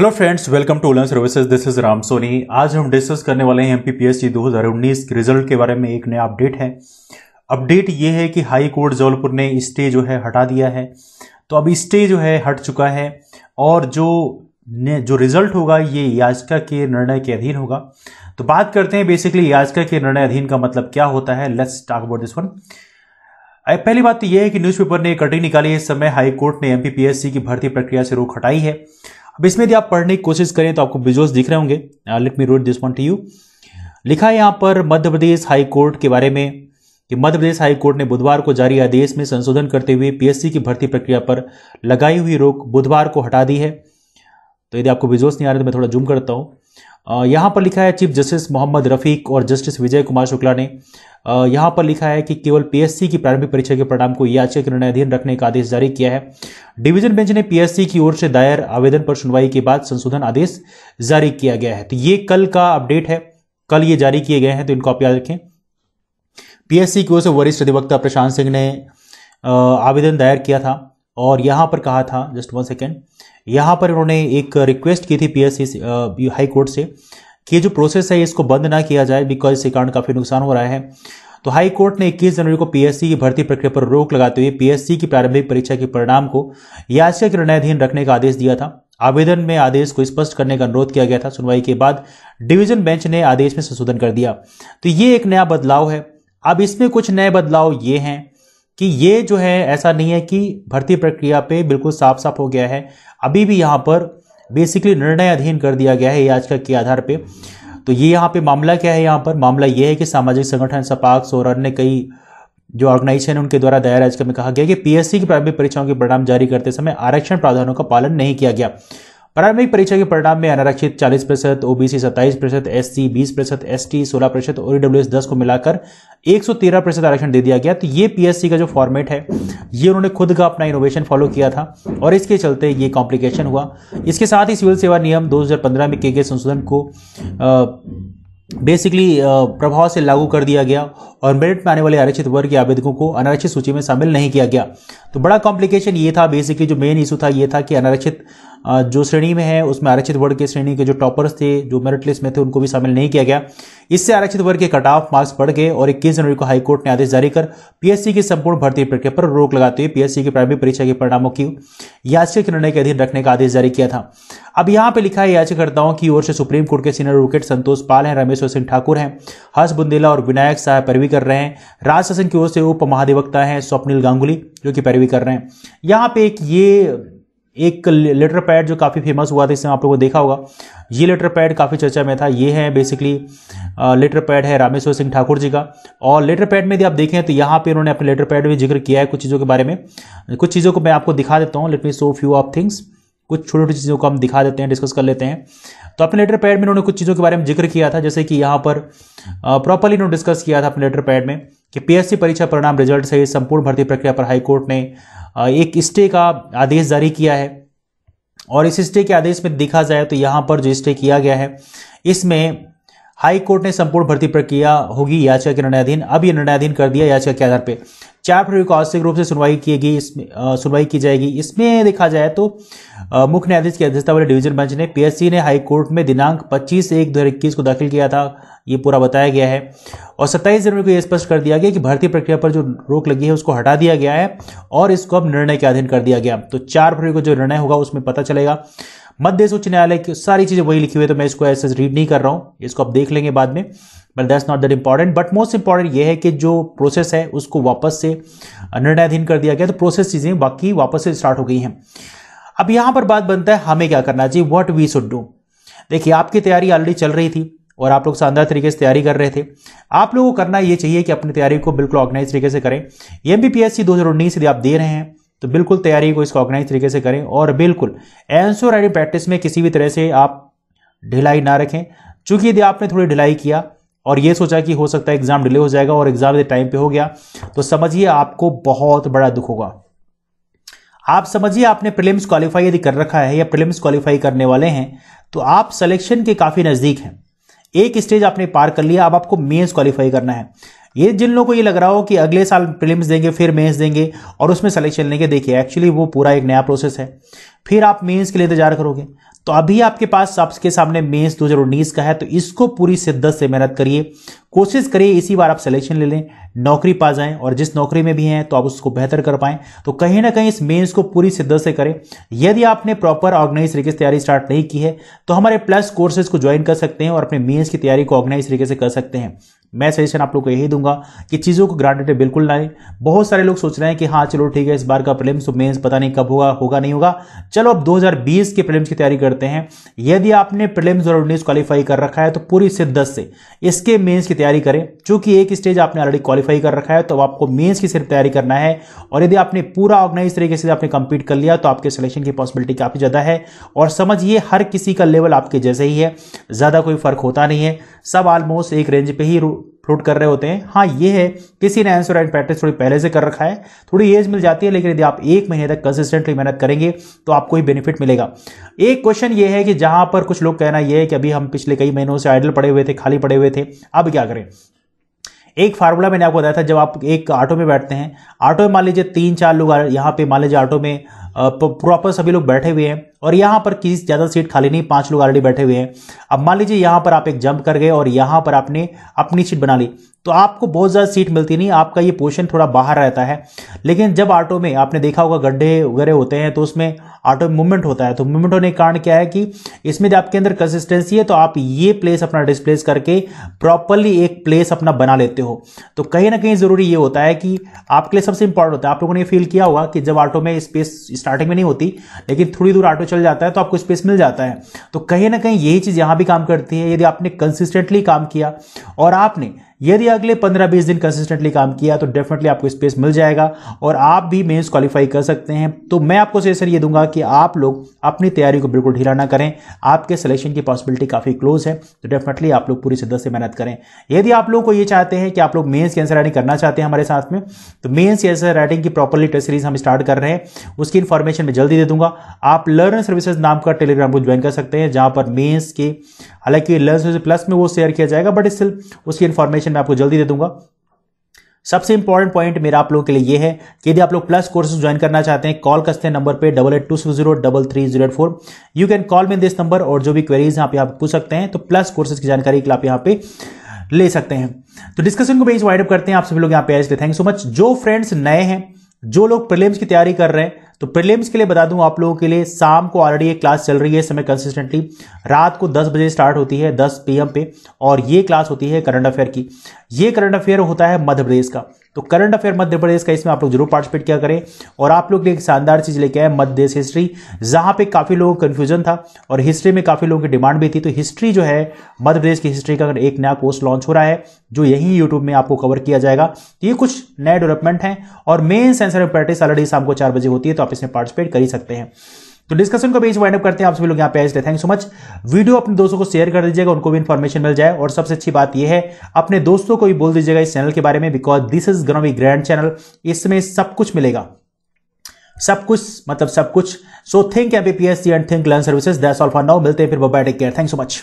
hello friends welcome to learn services this is Ram Soni आज हम discuss करने वाले हैं एमपीपीएससी 2019 के रिजल्ट के बारे में एक नया अपडेट है अपडेट ये है कि हाई कोर्ट जबलपुर ने स्टे जो है हटा दिया है तो अब स्टे जो है हट चुका है और जो ने जो रिजल्ट होगा ये याचिका के निर्णय के अधीन होगा तो बात करते हैं बेसिकली याचिका के निर्णय अधीन का मतलब क्या होता है let's talk about this one पहली बात तो यह है कि न्यूज़पेपर ने कटिंग निकाली है इस समय हाई कोर्ट ने एमपीपीएससी की भर्ती प्रक्रिया से रोक हटाई है अब इसमें यदि आप पढ़ने की कोशिश करें तो आपको विजुअल्स दिख रहे होंगे let me road this one to you लिखा है यहाँ पर मध्य प्रदेश हाई कोर्ट के बारे में कि मध्य प्रदेश हाई कोर्ट ने बुधवार को जारी आदेश में संशोधन करते हुए पीएससी की भर्ती प्रक्रिया पर लगाई हुई रोक बुधवार को हटा दी है तो यदि आपको विजुअल्स नहीं आ रहे तो मैं थोड़ा जूम करता हूँ यहाँ पर लिखा है चीफ जस्टिस मोहम्मद रफ़ीक और जस्टिस विजय कुमार शुक्ला ने यहाँ पर लिखा है कि केवल पीएससी की प्रारंभिक परीक्षा के परिणाम को याचिका के अधीन रखने का आदेश जारी किया है डिवीजन बेंच ने पीएससी की ओर से दायर आवेदन पर सुनवाई के बाद संशोधन आदेश जारी किया गया है तो ये कल का अपडेट है कल ये जारी किए गए हैं तो इनको आप याद रखें पीएससी की ओर से वरिष्ठ अधिवक्ता प्रशांत सिंह ने आवेदन दायर किया था और यहाँ पर कहा था जस्ट वन सेकेंड यहाँ पर उन्होंने एक रिक्वेस्ट की थी पीएससी से हाई कोर्ट से कि जो प्रोसेस है इसको बंद ना किया जाए बिकॉज इसके कारण काफ़ी नुकसान हो रहा है तो हाई कोर्ट ने 21 जनवरी को पीएससी की भर्ती प्रक्रिया पर रोक लगाते हुए पीएससी की प्रारंभिक परीक्षा के परिणाम को याचिका के निर्णयाधीन रखने का आदेश दिया था आवेदन में आदेश को स्पष्ट करने का अनुरोध किया गया था सुनवाई के बाद डिवीजन बेंच ने आदेश में संशोधन कर दिया तो ये एक नया बदलाव है अब इसमें कुछ नए बदलाव ये हैं कि ये जो है ऐसा नहीं है कि भर्ती प्रक्रिया पे बिल्कुल साफ साफ हो गया है अभी भी यहाँ पर बेसिकली निर्णय अधीन कर दिया गया है याचिका के आधार पे तो ये यहाँ पे मामला क्या है यहाँ पर मामला ये है कि सामाजिक संगठन सपाक्स और अन्य कई जो ऑर्गेनाइजेशन है उनके द्वारा दायर याचिका में कहा गया कि पीएससी की प्रारंभिक परीक्षाओं के परिणाम जारी करते समय आरक्षण प्रावधानों का पालन नहीं किया गया प्रारंभिक परीक्षा के परिणाम में अनारक्षित 40 प्रतिशत ओबीसी 27 प्रतिशत एस सी बीस प्रतिशत एस टी सोलह प्रतिशत और ईडब्ल्यू दस को मिलाकर 113 प्रतिशत आरक्षण दे दिया गया तो ये पीएससी का जो फॉर्मेट है ये उन्होंने खुद का अपना इनोवेशन फॉलो किया था और इसके चलते ये कॉम्प्लिकेशन हुआ इसके साथ ही सिविल सेवा नियम 2015 में किए गए संशोधन को आ, बेसिकली प्रभाव से लागू कर दिया गया और मेरिट में आने वाले आरक्षित वर्ग के आवेदकों को अनारक्षित सूची में शामिल नहीं किया गया तो बड़ा कॉम्प्लिकेशन ये था बेसिकली जो मेन इशू था ये था कि अनारक्षित जो श्रेणी में है उसमें आरक्षित वर्ग के श्रेणी के जो टॉपर्स थे जो मेरिट लिस्ट में थे उनको भी शामिल नहीं किया गया इससे आरक्षित वर्ग के कट ऑफ मार्क्स बढ़ गए और इक्कीस जनवरी को हाईकोर्ट ने आदेश जारी कर पीएससी की संपूर्ण भर्ती प्रक्रिया पर रोक लगाते हुए पीएससी की प्रारंभिक परीक्षा के परिणामों की याचिका के निर्णय के अधीन रखने का आदेश जारी किया था अब यहां पर लिखा है याचिकाकर्ताओं की ओर से सुप्रीम कोर्ट के सीनियर एडवोकेट संतोष पाल हैं रमेश्वर सिंह ठाकुर हैं हर्ष बुंदेला और विनायक साहब परवी पैरवी कर रहे हैं राज शासन की ओर से उप महाधिवक्ता हैं स्वप्निल गांगुली जो कि पैरवी कर रहे हैं यहाँ पे एक ये एक लेटर पैड जो काफ़ी फेमस हुआ था इसमें आप लोगों ने देखा होगा ये लेटर पैड काफ़ी चर्चा में था ये है बेसिकली लेटर पैड है रामेश्वर सिंह ठाकुर जी का और लेटर पैड में यदि आप देखें तो यहाँ पे उन्होंने अपने लेटर पैड में जिक्र किया है कुछ चीज़ों के बारे में कुछ चीज़ों को मैं आपको दिखा देता हूँ let me so few of things कुछ छोटी छोटी चीज़ों को हम दिखा देते हैं डिस्कस कर लेते हैं तो अपने लेटर पैड में उन्होंने कुछ चीज़ों के बारे में जिक्र किया था जैसे कि यहाँ पर प्रॉपरली इन्होंने डिस्कस किया था अपने लेटर पैड में कि पीएससी परीक्षा परिणाम रिजल्ट सहित संपूर्ण भर्ती प्रक्रिया पर हाईकोर्ट ने एक स्टे का आदेश जारी किया है और इस स्टे के आदेश में देखा जाए तो यहाँ पर जो स्टे किया गया है इसमें हाई कोर्ट ने संपूर्ण भर्ती प्रक्रिया होगी याचिका के निर्णयाधीन अब यह निर्णयाधीन कर दिया याचिका के आधार पर चार फरवरी को आवश्यक रूप से सुनवाई की गई सुनवाई की जाएगी इसमें देखा जाए तो मुख्य न्यायाधीश की अध्यक्षता वाले डिवीजन बेंच ने पीएससी ने हाई कोर्ट में दिनांक 25 एक दो को दाखिल किया था ये पूरा बताया गया है और 27 जनवरी को यह स्पष्ट कर दिया गया कि भर्ती प्रक्रिया पर जो रोक लगी है उसको हटा दिया गया है और इसको अब निर्णय के अधीन कर दिया गया तो चार फरवरी को जो निर्णय होगा उसमें पता चलेगा मध्य उच्च न्यायालय की सारी चीजें वही लिखी हुई है तो मैं इसको ऐसे रीड नहीं कर रहा हूं इसको आप देख लेंगे बाद में but that's not that important but most important यह है कि जो प्रोसेस है उसको वापस से निर्णयाधीन कर दिया गया तो प्रोसेस चीजें बाकी वापस से स्टार्ट हो गई हैं अब यहां पर बात बनता है हमें क्या करना चाहिए वट वी शुड डू देखिए आपकी तैयारी ऑलरेडी चल रही थी और आप लोग शानदार तरीके से तैयारी कर रहे थे आप लोगों को करना यह चाहिए कि अपनी तैयारी को बिल्कुल ऑर्गेनाइज तरीके से करें M B P S C दो हज़ार उन्नीस यदि आप दे रहे हैं तो बिल्कुल तैयारी को इसको ऑर्गेनाइज तरीके से करें और बिल्कुल एंसोर राइटिंग प्रैक्टिस में किसी भी तरह से आप ढिलाई ना रखें चूंकि यदि आपने थोड़ी ढिलाई किया और ये सोचा कि हो सकता है एग्जाम डिले हो जाएगा और एग्जाम यदि टाइम पे हो गया तो समझिए आपको बहुत बड़ा दुख होगा आप समझिए आपने प्रिलिम्स क्वालिफाई यदि कर रखा है या प्रिलिम्स क्वालिफाई करने वाले हैं तो आप सिलेक्शन के काफी नजदीक हैं एक स्टेज आपने पार कर लिया अब आपको मेंस क्वालिफाई करना है ये जिन लोगों को ये लग रहा हो कि अगले साल प्रीलिम्स देंगे फिर मेंस देंगे और उसमें सिलेक्शन लेंगे देखिए एक्चुअली वो पूरा एक नया प्रोसेस है फिर आप मेंस के लिए इंतजार करोगे तो अभी आपके पास आपके सामने मेंस 2019 का है तो इसको पूरी शिद्दत से मेहनत करिए कोशिश करिए इसी बार आप सिलेक्शन ले लें नौकरी पा जाएं और जिस नौकरी में भी हैं तो आप उसको बेहतर कर पाएं तो कहीं ना कहीं इस मेंस को पूरी शिद्दत से करें यदि आपने प्रॉपर ऑर्गेनाइज तरीके से तैयारी स्टार्ट नहीं की है तो हमारे प्लस कोर्सेज को ज्वाइन कर सकते हैं और अपने मेन्स की तैयारी को ऑर्गेनाइज तरीके से कर सकते हैं मैं सजेशन आप लोग को यही दूंगा कि चीज़ों को ग्रांटेड बिल्कुल ना लें बहुत सारे लोग सोच रहे हैं कि हाँ चलो ठीक है इस बार का प्रेम्स मेंस तो पता नहीं कब होगा होगा नहीं होगा चलो अब 2020 के प्रेम्स की तैयारी कर करते हैं यदि आपने प्रिलिम्स और ऑर्डिनेंस क्वालिफाई कर रखा है तो पूरी सिद्धत से इसके मेंस की तैयारी करें चूंकि एक स्टेज आपने ऑलरेडी क्वालिफाई कर रखा है तो आपको मेंस की सिर्फ तैयारी करना है और यदि आपने पूरा ऑर्गेनाइज तरीके से आपने कंप्लीट कर लिया तो आपके सिलेक्शन की पॉसिबिलिटी काफ़ी ज़्यादा है और समझिए हर किसी का लेवल आपके जैसे ही है ज़्यादा कोई फर्क होता नहीं है सब ऑलमोस्ट एक रेंज पर ही फ्लोट कर रहे होते हैं हाँ ये है किसी ने आंसर एंड प्रैक्टिस थोड़ी पहले से कर रखा है थोड़ी एज मिल जाती है लेकिन यदि आप एक महीने तक कंसिस्टेंटली मेहनत करेंगे तो आपको ही बेनिफिट मिलेगा एक क्वेश्चन ये है कि जहां पर कुछ लोग कहना यह है कि अभी हम पिछले कई महीनों से आइडल पड़े हुए थे खाली पड़े हुए थे अब क्या करें एक फार्मूला मैंने आपको बताया था जब आप एक ऑटो में बैठते हैं ऑटो में मान लीजिए तीन चार लोग यहाँ पे मान लीजिए ऑटो में प्रॉपर सभी लोग बैठे हुए हैं और यहां पर किसी ज्यादा सीट खाली नहीं पांच लोग ऑलरेडी बैठे हुए हैं अब मान लीजिए यहां पर आप एक जंप कर गए और यहां पर आपने अपनी सीट बना ली तो आपको बहुत ज्यादा सीट मिलती नहीं आपका ये पोर्शन थोड़ा बाहर रहता है लेकिन जब ऑटो में आपने देखा होगा गड्ढे वगैरह होते हैं तो उसमें ऑटो में मूवमेंट होता है तो मूवमेंट होने के कारण क्या है कि इसमें आपके अंदर कंसिस्टेंसी है तो आप ये प्लेस अपना डिस्प्लेस करके प्रॉपरली एक प्लेस अपना बना लेते हो तो कहीं ना कहीं जरूरी ये होता है कि आपके लिए सबसे इंपॉर्टेंट होता है आप लोगों ने फील किया होगा कि जब ऑटो में स्पेस स्टार्टिंग में नहीं होती लेकिन थोड़ी दूर ऑटो चल जाता है तो आपको स्पेस मिल जाता है तो कहीं ना कहीं यही चीज़ यहां भी काम करती है यदि आपने कंसिस्टेंटली काम किया और आपने यदि अगले 15-20 दिन कंसिस्टेंटली काम किया तो डेफिनेटली आपको स्पेस मिल जाएगा और आप भी मेंस क्वालिफाई कर सकते हैं तो मैं आपको सजेशन ये दूंगा कि आप लोग अपनी तैयारी को बिल्कुल ढीला ना करें आपके सिलेक्शन की पॉसिबिलिटी काफ़ी क्लोज है तो डेफिनेटली आप लोग पूरी शिद्दत से मेहनत करें यदि आप लोग को ये चाहते हैं कि आप लोग मेन्स की राइटिंग करना चाहते हैं हमारे साथ में तो मेन्स की राइटिंग की प्रॉपरली टेस्ट सीरीज हम स्टार्ट कर रहे हैं उसकी इन्फॉर्मेशन मैं जल्दी दे दूंगा आप लर्न सर्विसेज नाम का टेलीग्राम ग्रुप ज्वाइन कर सकते हैं जहाँ पर मेन्स के हालांकि लर्न सर्विस प्लस में वो शेयर किया जाएगा बट स्टिल उसकी इन्फॉर्मेशन क्वेश्चन मैं आपको जल्दी दे दूंगा सबसे इंपॉर्टेंट पॉइंट मेरा आप लोगों के लिए ये है कि यदि आप लोग प्लस कोर्सेज ज्वाइन करना चाहते हैं कॉल करते हैं नंबर पे double eight two zero double three zero eight four you can call me this number और जो भी क्वेरीज आप यहाँ पूछ सकते हैं तो प्लस कोर्सेज की जानकारी के लिए आप यहाँ पे ले सकते हैं तो डिस्कशन को बेस वाइडअप करते हैं आप सभी लोग यहाँ पे आए इसलिए थैंक यू सो मच जो फ्रेंड्स नए हैं जो लोग प्रिलिम्स की तैयारी कर रहे हैं तो प्रीलिम्स के लिए बता दूं आप लोगों के लिए शाम को ऑलरेडी ये क्लास चल रही है समय कंसिस्टेंटली रात को 10 बजे स्टार्ट होती है 10 पीएम पे और ये क्लास होती है करंट अफेयर की ये करंट अफेयर होता है मध्य प्रदेश का तो करंट अफेयर मध्य प्रदेश का इसमें आप लोग जरूर पार्टिसिपेट किया करें और आप लोग एक शानदार चीज लेके आए मध्य देश हिस्ट्री जहां पे काफी लोगों का कंफ्यूजन था और हिस्ट्री में काफी लोगों की डिमांड भी थी तो हिस्ट्री जो है मध्य प्रदेश की हिस्ट्री का एक नया कोर्स लॉन्च हो रहा है जो यही यूट्यूब में आपको कवर किया जाएगा तो ये कुछ नए डेवलपमेंट है और मेन सेंसर प्रैक्टिस ऑलरेडी शाम को चार बजे होती है तो आप इसमें पार्टिसिपेट कर ही सकते हैं तो डिस्कशन को भी वाइंड अप करते हैं आप सभी लोग यहाँ पे आए thank you so much video अपने दोस्तों को शेयर कर दीजिएगा उनको भी इन्फॉर्मेशन मिल जाए और सबसे अच्छी बात यह है अपने दोस्तों को भी बोल दीजिएगा इस चैनल के बारे में because this is gonna be grand channel इसमें सब कुछ मिलेगा सब कुछ मतलब सब कुछ so think MBPSC and think learn services that's all for now मिलते हैं फिर bye take care thank so much